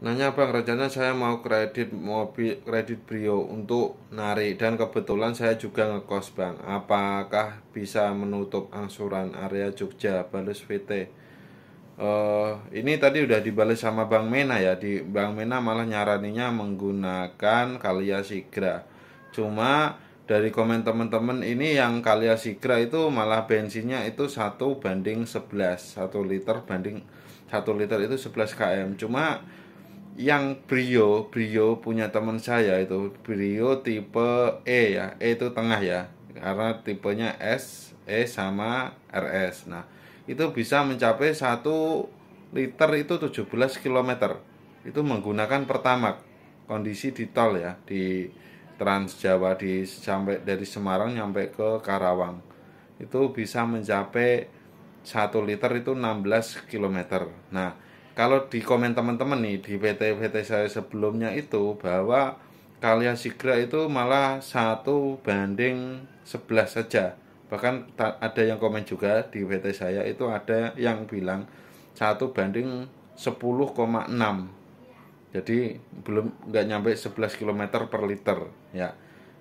nanya bang rencananya saya mau kredit mobil kredit brio untuk nari dan kebetulan saya juga ngekos bang apakah bisa menutup angsuran area Jogja balas VT uh, eh, ini tadi udah dibales sama Bang Mena ya di Bang Mena malah nyaraninya menggunakan Kalia Sigra cuma dari komen teman-teman ini yang Kalia Sigra itu malah bensinnya itu satu banding 11 satu liter banding satu liter itu 11 km cuma yang Brio, Brio punya teman saya itu Brio tipe E ya, E itu tengah ya, karena tipenya S, E sama RS. Nah, itu bisa mencapai 1 liter itu 17 km. Itu menggunakan pertama kondisi di tol ya, di Trans Jawa di sampai dari Semarang sampai ke Karawang. Itu bisa mencapai 1 liter itu 16 km. Nah, kalau di komen teman-teman nih di PT-PT saya sebelumnya itu bahwa kalian sigra itu malah satu banding 11 saja bahkan ada yang komen juga di PT saya itu ada yang bilang satu banding 10,6 jadi belum nggak nyampe 11 km per liter ya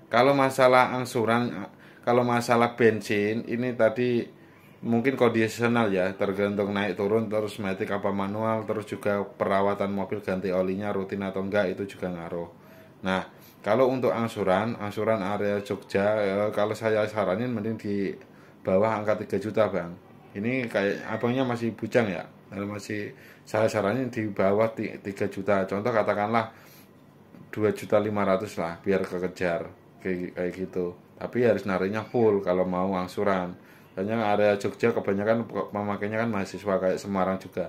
kalau masalah angsuran kalau masalah bensin ini tadi mungkin kondisional ya tergantung naik turun terus metik apa manual terus juga perawatan mobil ganti olinya rutin atau enggak itu juga ngaruh nah kalau untuk angsuran angsuran area Jogja eh, kalau saya saranin mending di bawah angka 3 juta bang ini kayak abangnya masih bujang ya masih saya saranin di bawah 3 juta contoh katakanlah 2 juta 500 lah biar kekejar kayak, kayak gitu tapi harus narinya full kalau mau angsuran hanya area Jogja kebanyakan pemakainya kan mahasiswa kayak Semarang juga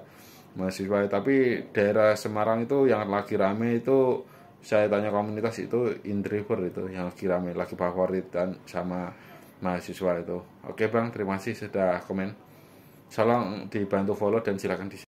mahasiswa tapi daerah Semarang itu yang lagi rame itu saya tanya komunitas itu Indriver itu yang lagi rame lagi favorit dan sama mahasiswa itu oke bang terima kasih sudah komen salam dibantu follow dan silakan di